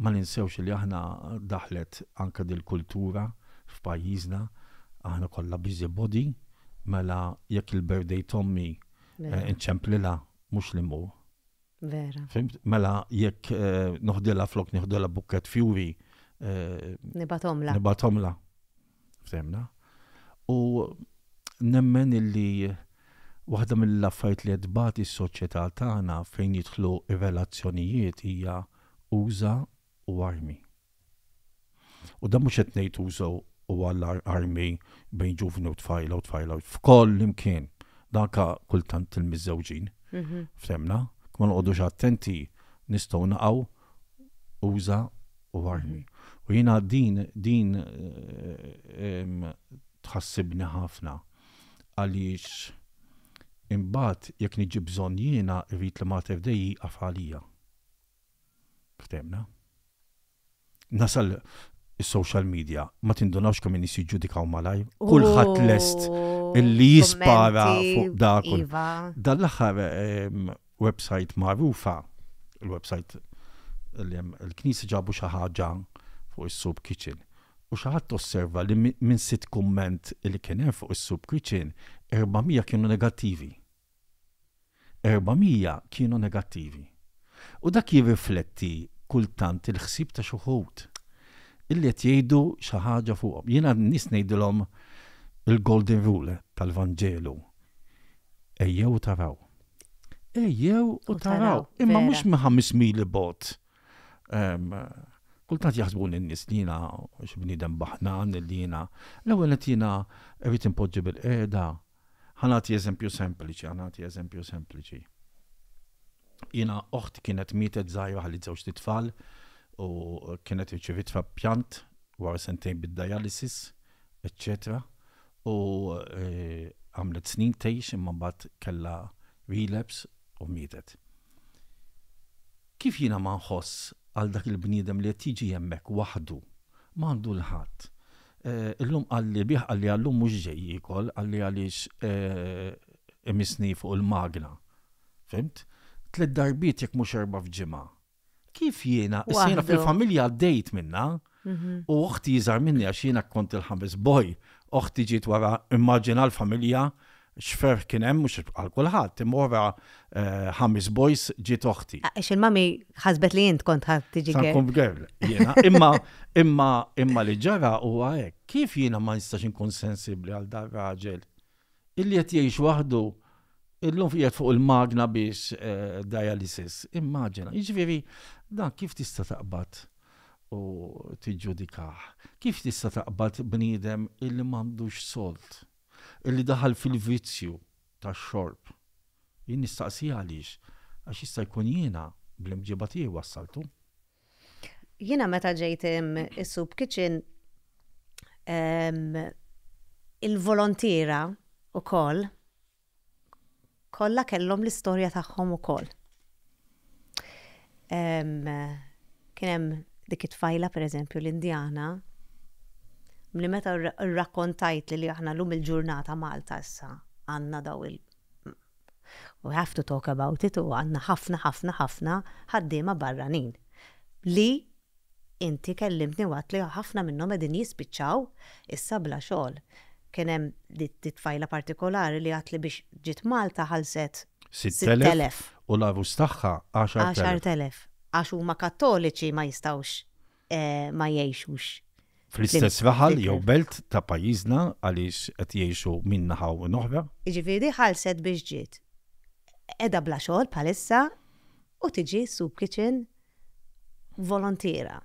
Ma ninsewx li aħna daħlet anka dil-kultura f'pajjiżna, aħna kollha busy body, mela jekk il-birthday tommi la, mux li mu. Vera. mela jekk eh, noħdilla flok, noħdilla bukket fjuri. Eh, nibatomla. Nibatomla ftemna. U nemmen illi waħda mill-affajt li għedbati s-soċieta tagħna fejn jidħlu rivelazzjonijiet hija uża u armi. U da mhux qed ngħid uża u armi bejn ġuvni u tfajla u tfajla f'koll imkien danka kultant il mizzewġin mhm. Ftemna, ma nqogħdux attenti nistgħu naqgħu uża u armi. U jina din, din eh, tħassibni ħafna għaliex imbat jekk niġi bżon jiena irrit li ma tevdeji għafalija. Ftemna? Nasal il-social media, ma tindunawx kemm nis ġudikaw malaj, kulħadd lest illi jispara fuq dak. Iva. Dan l-aħħar website magħrufa, il-website l-knisja ġabu xi ħaġa fuq is-sub kitchen. U xaħat osserva li minn sitt komment li kien hemm fuq is-sub kitchen, 400 kienu negattivi. 400 kienu negattivi. U dak jirrifletti kultant il-ħsib ta' xuħut. Illi qed jgħidu xi ħaġa fuqhom. Jiena nies ngħidilhom il-golden rule tal-Vanġelu. Ejjew taraw. Ejjew u taraw. Imma mhux ma' 5 mili bot. Ehm, kultant jaħsbun n-nis li jina x'bnidem baħnan li jina l għu qed jiena irid impoġġi bil-qiegħda. Ħanati eżempju sempliċi, ħanati eżempju sempliċi. Jiena oħt kienet mietet żgħira ħalli żewġ titfal u kienet irċivit fa' pjant wara sentejn bid-dialysis, eċċetera. U e, għamlet snin tgħix imma mbagħad kellha relapse u Kif jiena ma għal dak il-bniedem li tiġi jemmek waħdu, mandu l-ħat. Eh, illum għalli biħ għalli għallum mux ġej jikol għalli għalix eh, emisni fuq il-magna. Fimt? Tlet darbit jek mux erba fġima. Kif jiena? Jena fil-familja għaddejt minna mhm. u uħti jizar minni għax jiena kont il-ħames boj. Uħti ġiet wara immaġina l-familja xfer kien hemm mhux għal kulħadd, imorra wara eh, boys ġiet oħti. Għax il-mami ħasbet li jint kont ħadd tiġi girl. imma imma imma li ġara huwa hekk, kif jiena ma nistax inkun sensibbli għal dar raġel illi qed jgħix waħdu illum qiegħed fuq il-magna biex eh, dialysis. Immaġina, jiġifieri dan kif tista' taqbad u tiġġudikah? Kif tista' taqbad bniedem illi m'għandux solt? illi daħal fil-vizzju tax xorb. Jien nistaqsi għaliex, għax jista' jkun jiena bl-imġiba tiegħi wassaltu. Jiena meta ġejt is sub kitchen il-volontiera u koll kollha kellhom l-istorja tagħhom ukoll. Kien hemm dik it-tfajla pereżempju l-Indjana li meta rrakkontajt li li aħna lum il-ġurnata Malta issa għanna daw il- We have to talk about it u għanna ħafna ħafna ħafna ħaddiema barranin. Li inti kellimtni waqt li ħafna minnhom qegħdin jispiċċaw issa bla xogħol. Kien hemm tfajla partikolari li għatli biex ġiet Malta ħalset 6,000 u l-avus tagħha 10,000. 10,000 għax huma kattoliċi ma jistawx eh, ma jgħixux fl-istess raħal jew belt ta' pajjiżna għaliex qed jgħixu minnaħa u noħra? Jiġifieri ħalset biex ġiet. Edha bla xogħol bħalissa u tiġi sub kitchen volontiera.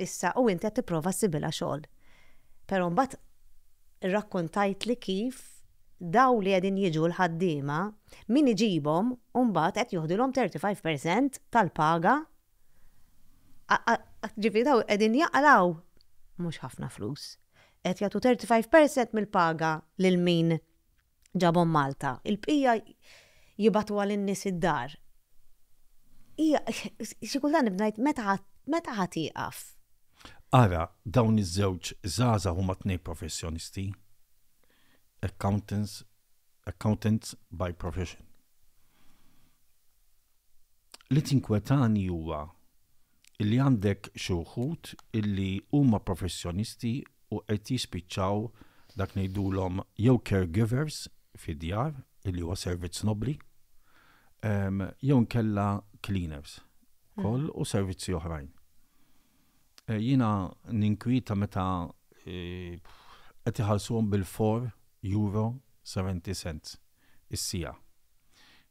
Issa u inti qed tipprova sibila xogħol. Però mbagħad rakkontajt li kif daw li għedin jiġu l-ħaddima, min iġibom, unbat għet juħdilom 35% tal-paga, ġifri għedin jaqalaw mhux ħafna flus. Qed jagħtu 35% mill-paga lil min ġabhom Malta. Il-bqija jibatu għal in-nies id-dar. Ija, xi kultan ibnajt meta ħatiqaf. Ara, dawn iż-żewġ żgħażagħ huma tnej professjonisti. Accountants, accountants by profession. Li tinkwetani huwa illi għandek xuħut illi huma professjonisti u qed jispiċċaw dak ngħidulhom jew caregivers fid-djar illi huwa servizz nobli jew nkella cleaners koll hmm. u servizzi oħrajn. Jiena jina ninkwita meta e, qed iħallsuhom bil-4 euro 70 cents is-sija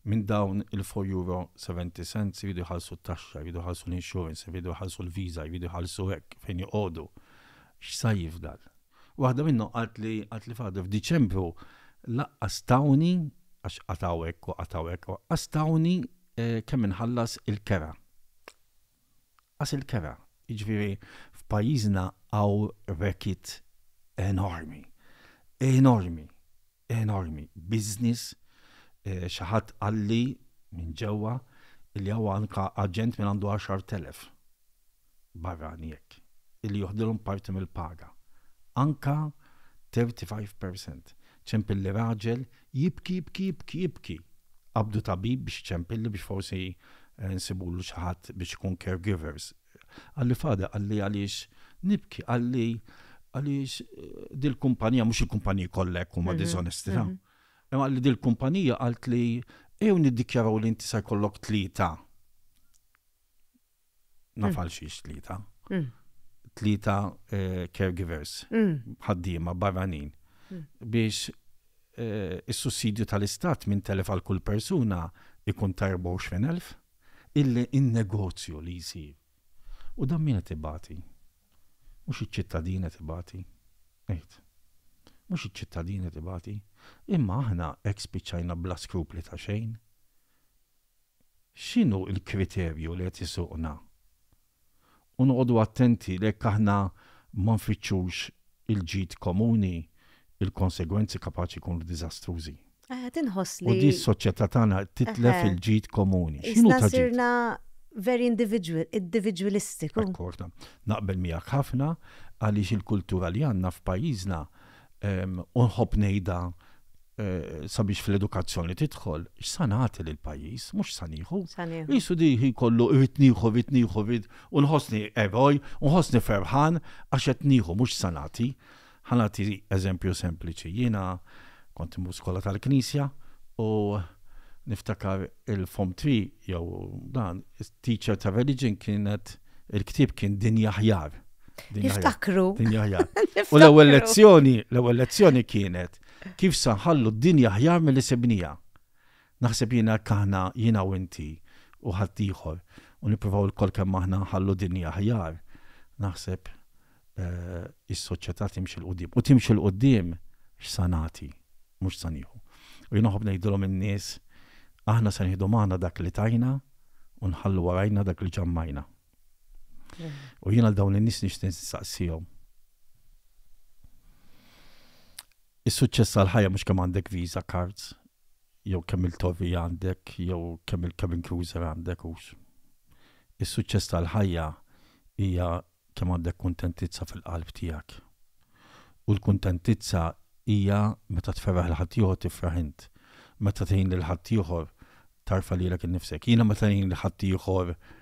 minn dawn il-4 euro 70 cents jridu ħalsu t-taxxa, jridu ħalsu l-insurance, jridu ħalsu l visa jridu ħalsu hekk fejn joqogħdu. X'sajjif dal? Waħda minnu għat li għat li fadu f'Diċembru laqqas tawni għax għatawek u għatawek għas tawni e, kemm inħallas il-kera. Għas il-kera, iġviri f'pajizna għaw rekit enormi, enormi, enormi, business Eh, xaħat għalli minn ġewwa li għaw anka agent minn għandu 10.000 barra għanijek li juħdilum parti mill-paga. Anka 35%. li raġel jibki, jibki, jibki, jibki. Abdu tabib biex li biex forsi eh, nsibullu xaħat biex kun caregivers. Għalli fada, għalli għalix nibki, għalli għalix eh, dil-kumpanija, mux il-kumpanija kollek u ma mhm, dizonesti. Mm -hmm. Imma li dil-kumpanija għalt li ew niddikjaraw li inti sa jkollok tlita. Nafal mm. xiex tlita. Mm. Tlita eh, caregivers, mm. ħaddima, barranin. Biex eh, il-sussidju tal-istat minn telef għal kull persuna ikun ta' 24.000 illi il negozju li jisir. U dan min tibati? Mux iċ-ċittadina tibati? Ejt mux iċ-ċittadini tibati, imma aħna ekspiċajna bla skrupli ta' xejn. Xinu il-kriterju li jtisuqna? jisuqna? Unqodu attenti li aħna ma nfittxux il-ġid komuni, il-konsegwenzi kapaċi kun dizastrużi. Eh, U di s-soċieta tagħna titlef eh, eh. il-ġid komuni. Xinu ta' sirna very individual, individualistiku. Akkorda. Naqbel miegħek ħafna għaliex il-kultura li għandna f'pajjiżna unħob nejda eh, sabiex fil-edukazzjoni titħol, x-sanati l-pajis, mux saniħu. Jisu diħi kollu vitniħu, vitniħu, vit, unħosni evoj, unħosni ferħan, għaxet niħu, mux sanati. Ħanati eżempju sempliċi, jina kont skola tal-knisja u niftakar il fom 3, jew dan, teacher ta' religion kienet il-ktib kien dinja ħjar Niftakru. U l-ewwel lezzjoni, l-ewwel lezzjoni kienet kif sanħallu d-dinja ħjar mill sebnija. Naħseb jiena kaħna jiena u inti u ħaddieħor u nippruvaw il-kol kemm aħna nħallu dinja ħjar. Naħseb eh, is-soċjetà timxi l-qudiem u timxi l-qudiem x'sanati mhux saniħu. U jien ħobb ngħidulhom in-nies aħna se nieħdu dak li tajna u nħallu warajna dak li ġammajna. U jina l-dawn il-nis nix nixtieq nistaqsihom. Is-suċċess għal-ħajja mhux kemm għandek visa cards, jew kemm il-tovi għandek, jew kemm il-cabin cruiser għandek hux. Is-suċċess tal-ħajja hija kemm għandek kontentizza fil-qalb tiegħek. U l kontentizza hija meta tferraħ l-ħaddieħor tifraħint, meta tgħin lil ħaddieħor tarfa lilek innifsek. Jiena meta tgħin lil ħaddieħor ieħor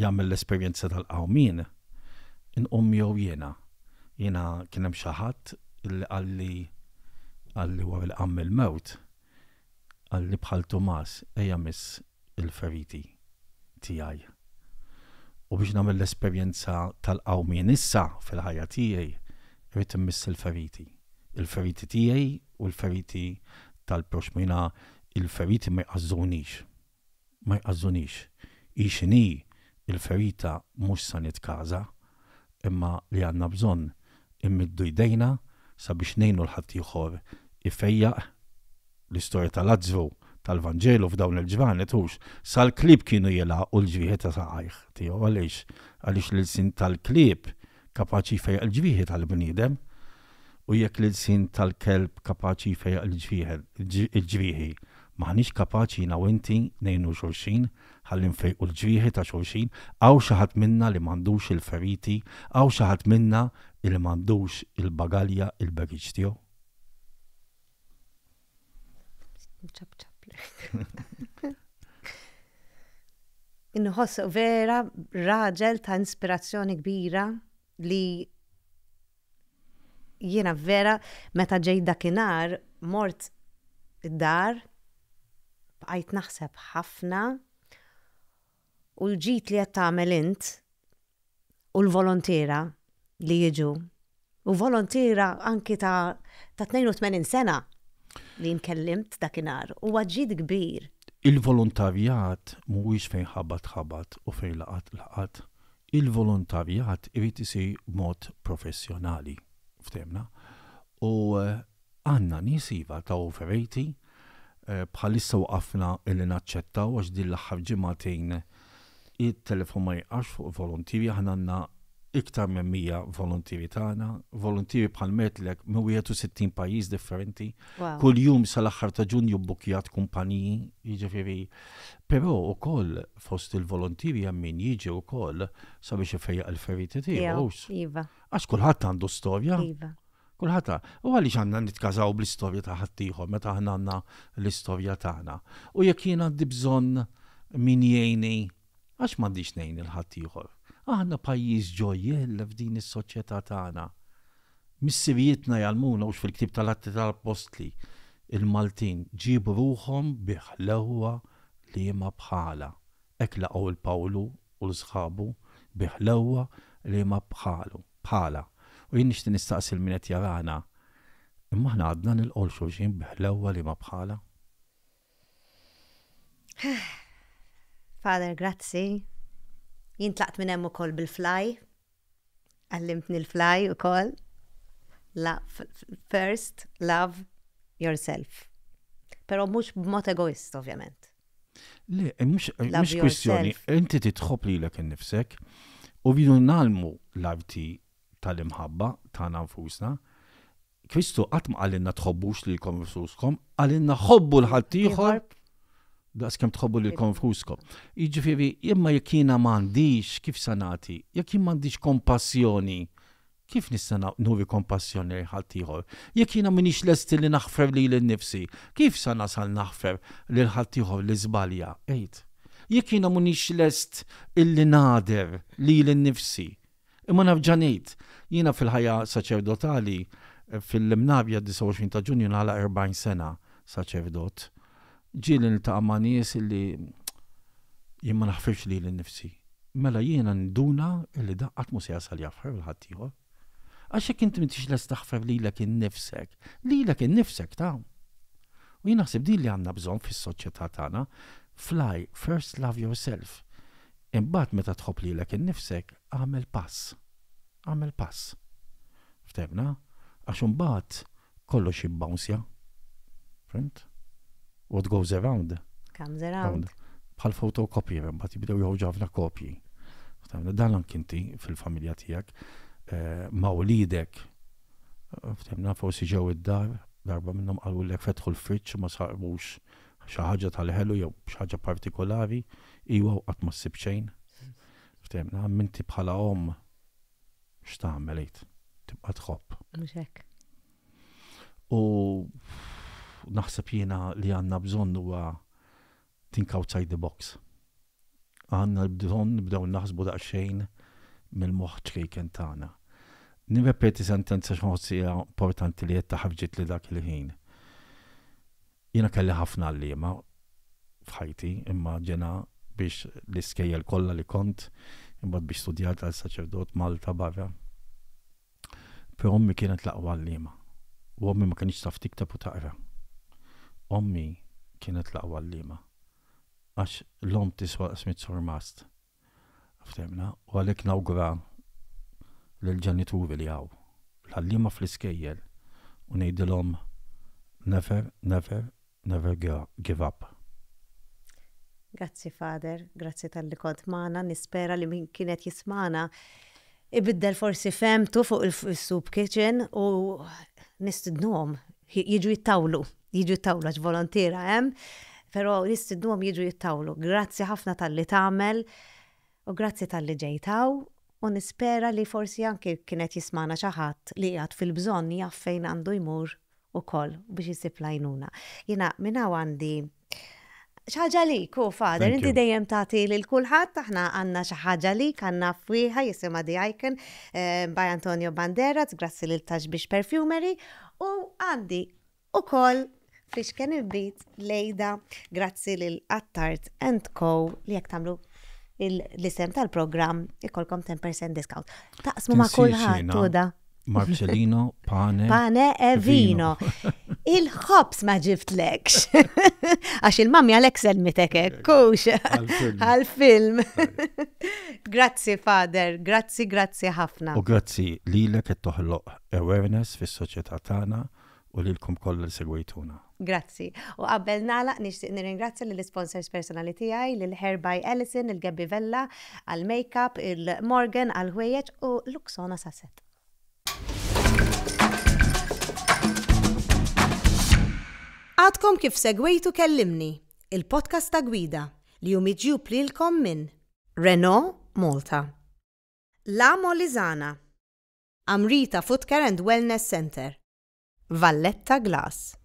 jagħmel l-esperjenza tal-qawmin inqum jew jiena. Jiena kien hemm xi ħadd li qalli għalli wara l qamm il-mewt għalli bħal Tomas ejja miss il-feriti tiegħi. U biex nagħmel l-esperjenza tal-qawmin issa fil-ħajja tiegħi rrid immiss il-feriti. Il-feriti tiegħi u l-feriti tal-proxmina il-feriti ma jqazzunix. Ma jqazzunix. Ixini il-ferita mhux sa kaza, imma li għandna bżonn immiddu jdejna sabiex nejnu l ħattijħor ifejja l-istorja tal azzu tal vangelu f'dawn il-ġvanet hux sal-klib kienu jela u l ġviħi ta' saħajħ. tiegħu għaliex għaliex l-sin tal-klib kapaċi fejja l ġviħi tal-bniedem u jekk l-sin tal-kelb kapaċi fejja l ġviħi maħniex kapaċi na inti nejnu xulxin ħallin fejqu l-ġrieħi ta' xulxin, għaw xaħat minna li mandux il-feriti, għaw xaħat minna li mandux il-bagalja il-beriġ tiegħu. Inħoss vera raġel ta' inspirazzjoni kbira li jiena vera meta ġej dakinar mort id-dar bqajt naħseb ħafna u l-ġit li qed tagħmel int u l-volontira li jiġu u volontira anki ta' ta' 82 sena li nkellimt dakinhar u għadġid kbir. Il-volontarjat mhuwiex fejn ħabat ħabat u fejn laqat laqat. Il-volontarjat irid isir mod professjonali ftemna u eh, għanna nisiva ta' offerejti eh, bħalissa waqafna illi naċċettaw għax din l-aħħar ġimagħtejn il-telefon ma fuq volontiri ħananna iktar minn mija volontiri tagħna, volontiri bħal metlek minn 60 pajjiż differenti, wow. kull jum sal-aħħar ta' ġunju jubbukjat kumpaniji, jiġifieri. Però koll fost il-volontiri għammin min jiġi wkoll sabiex ifejjaq il-feriti tiegħu. Iva. Għax kulħadd għandu storja. Iva. Kulħadd u għaliex għandna nitkażaw bl-istorja ta' ħaddieħor meta aħna għandna l-istorja tagħna. U jekk jiena dibżon bżonn jgħini għax m'għandix nejn il-ħadd ieħor. Aħna pajjiż ġojjella f'din is-soċjetà tagħna. Missibijietna jgħalmuna u fil-ktib tal-atti tal-apostli il-Maltin ġib ruħom biħlewa li ma bħala. Ek laqgħu il-Pawlu u l-sħabu biħlewa li ma bħalu. Bħala. U jien nishtin nistaqsi l jarana. Imma ħna għadna nil qolxu ġim biħlewa li ma bħala. Father, grazzi. Jintlaqt minn hemm ukoll bil-fly. Għallimtni l-fly ukoll. La, first, love yourself. Pero mhux b'mod egoist, ovvjament. Le, eh, eh, mhux kwistjoni, inti titħob lilek innifsek u bidu nalmu l-arti tal-imħabba tagħna nfusna. Kristu qatt ma għalinna tħobbux lilkom nfuskom, għalinna ħobbu l ħattijħor daqs kem tħobbu li konfuskom. Iġifiri, imma jekk jina mandiġ, kif sanati, jekk jien mandiġ kompassjoni, kif nista nuvi kompassjoni l ħaltiħor Jekk jina minix l-esti li naħfer li l-nifsi, kif sa nasal naħfer li l ħaltiħor li zbalja? Ejt, jekk jina minix lest illi nader li l-nifsi. Imma nafġanit, jina fil-ħajja saċerdotali fil-mnabja 29 ta' ġunju għala 40 sena saċerdot ġieli niltaqa' ma' nies illi jien ma naħfirx li l-nifsi. Mela jiena nduna li daqqat mu se jasal jaffar l-ħaddieħor. Għax jekk inti m'intix les taħfer lilek innifsek, lilek innifsek ta' U jina naħseb li għandna bżonn fis-soċjetà tagħna, fly, first love yourself. Imbagħad meta tħobb lilek innifsek, għamel pass. Għamel pass. Ftehmna? Għax imbagħad kollox jibbawnsja. Fint? what goes around. Comes around. Bħal fotokopji, mbagħad jibdew joħorġu ħafna kopji. Dan anke inti fil-familja tiegħek eh, mawlidek ftemna forsi ġew id-dar, darba minnhom qalu lek fetħu l-friċ ma saqmux xi tal-ħelu jew xi ħaġa partikolari, iwa qatt ma ssib xejn. Ftemna minti bħala om x'tagħmel tibqa' tħobb. Mhux U naħseb jiena li għanna bżonn huwa think outside the box. Għanna bżonn nibdew naħsbu daqsxejn mill-moħħ ċkejken tagħna. Nirrepeti sentenza xorsi importanti li qed taħħaġġiet li dak il-ħin. Jiena kelli ħafna għalliema f'ħajti imma ġena biex l-iskejjel kollha li kont imbagħad biex studjat għal saċerdot Malta barra. Però ommi kienet laqwa għalliema u ommi ma kienx taf tiktab u taqra ommi kienet l-aqwa l-lima. Għax l-om tiswa smit sormast. Ftemna, u għalek nawgura l-ġenituri li għaw. L-għallima fl-iskejjel u nejdilom never, never, never give up. Grazzi Fader, grazzi tal-li kont maħna, nispera li min kienet jismana ibiddel forsi femtu fuq il-soup kitchen u nistidnom jiġu jittawlu jiġu tawla volontiera hemm, però nistidnuhom jiġu jittawlu. Grazzi ħafna tal-li tagħmel u grazzi tal-li ġejtaw u nispera li forsi anki kienet jismana xi ħadd li qiegħed fil-bżonn jaf fejn għandu jmur ukoll biex jisib Jena, Jiena minn għandi xaħġa li, ku fader, inti dejjem tagħti lil kulħadd aħna għandna xi ħaġa li kanna fwiħa jisima di Icon eh, baj Antonio Banderas, grazzi lil Tax biex Perfumery u għandi ukoll fl-iskeni bit lejda grazzi lil Attart and Co li jek tamlu l-isem tal-program ikolkom 10% discount. Taqsmu ma kullħat da. Marcellino, pane. Pane e vino. Il-ħobs ma lekx. Għax il-mammi għalek selmitek kux. Għal-film. Grazzi, fader. Grazzi, grazzi ħafna. U grazzi li l-ek toħloq awareness fis soċjetà tagħna u lilkom kollha segwejtuna. Grazzi. U qabel nalaq nixtieq nirringrazzja lill sponsors personali tiegħi lil Hair by Ellison, il-Gabby Vella għal-makeup, il-Morgan għal-ħwejjeġ u Luxona Sasset. Għadkom kif segwejtu kellimni, il-podcast ta' gwida li miġjub plilkom minn Renault Malta. La Molizana. Amrita Footcare and Wellness Center. Valletta Glass.